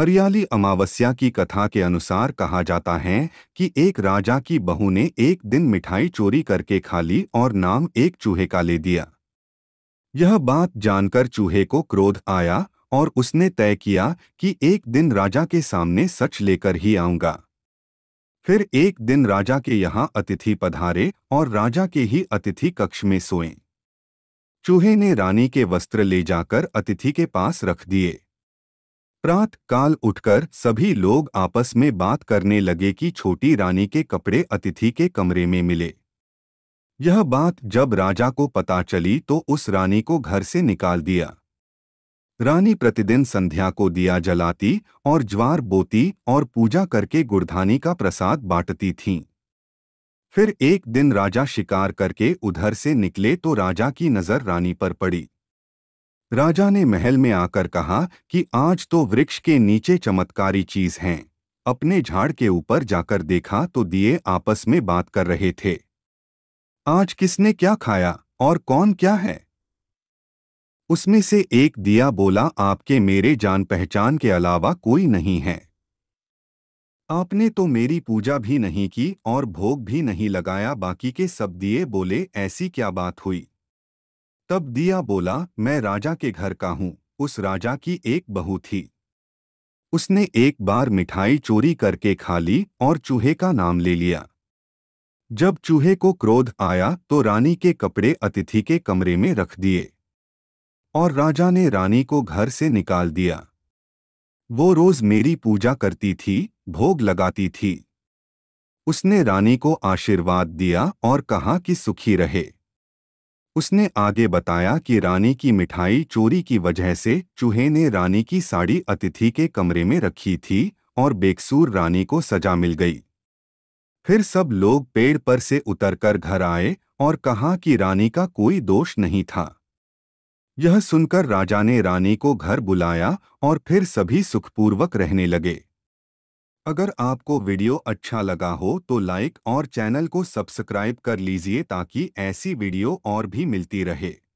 हरियाली अमावस्या की कथा के अनुसार कहा जाता है कि एक राजा की बहू ने एक दिन मिठाई चोरी करके खा ली और नाम एक चूहे का ले दिया यह बात जानकर चूहे को क्रोध आया और उसने तय किया कि एक दिन राजा के सामने सच लेकर ही आऊंगा फिर एक दिन राजा के यहाँ अतिथि पधारे और राजा के ही अतिथि कक्ष में सोए चूहे ने रानी के वस्त्र ले जाकर अतिथि के पास रख दिए प्रात काल उठकर सभी लोग आपस में बात करने लगे कि छोटी रानी के कपड़े अतिथि के कमरे में मिले यह बात जब राजा को पता चली तो उस रानी को घर से निकाल दिया रानी प्रतिदिन संध्या को दिया जलाती और ज्वार बोती और पूजा करके गुरधानी का प्रसाद बांटती थीं। फिर एक दिन राजा शिकार करके उधर से निकले तो राजा की नज़र रानी पर पड़ी राजा ने महल में आकर कहा कि आज तो वृक्ष के नीचे चमत्कारी चीज हैं अपने झाड़ के ऊपर जाकर देखा तो दिए आपस में बात कर रहे थे आज किसने क्या खाया और कौन क्या है उसमें से एक दिया बोला आपके मेरे जान पहचान के अलावा कोई नहीं है आपने तो मेरी पूजा भी नहीं की और भोग भी नहीं लगाया बाकी के सब दिए बोले ऐसी क्या बात हुई तब दिया बोला मैं राजा के घर का हूँ उस राजा की एक बहू थी उसने एक बार मिठाई चोरी करके खा ली और चूहे का नाम ले लिया जब चूहे को क्रोध आया तो रानी के कपड़े अतिथि के कमरे में रख दिए और राजा ने रानी को घर से निकाल दिया वो रोज मेरी पूजा करती थी भोग लगाती थी उसने रानी को आशीर्वाद दिया और कहा कि सुखी रहे उसने आगे बताया कि रानी की मिठाई चोरी की वजह से चूहे ने रानी की साड़ी अतिथि के कमरे में रखी थी और बेकसूर रानी को सजा मिल गई फिर सब लोग पेड़ पर से उतरकर घर आए और कहा कि रानी का कोई दोष नहीं था यह सुनकर राजा ने रानी को घर बुलाया और फिर सभी सुखपूर्वक रहने लगे अगर आपको वीडियो अच्छा लगा हो तो लाइक और चैनल को सब्सक्राइब कर लीजिए ताकि ऐसी वीडियो और भी मिलती रहे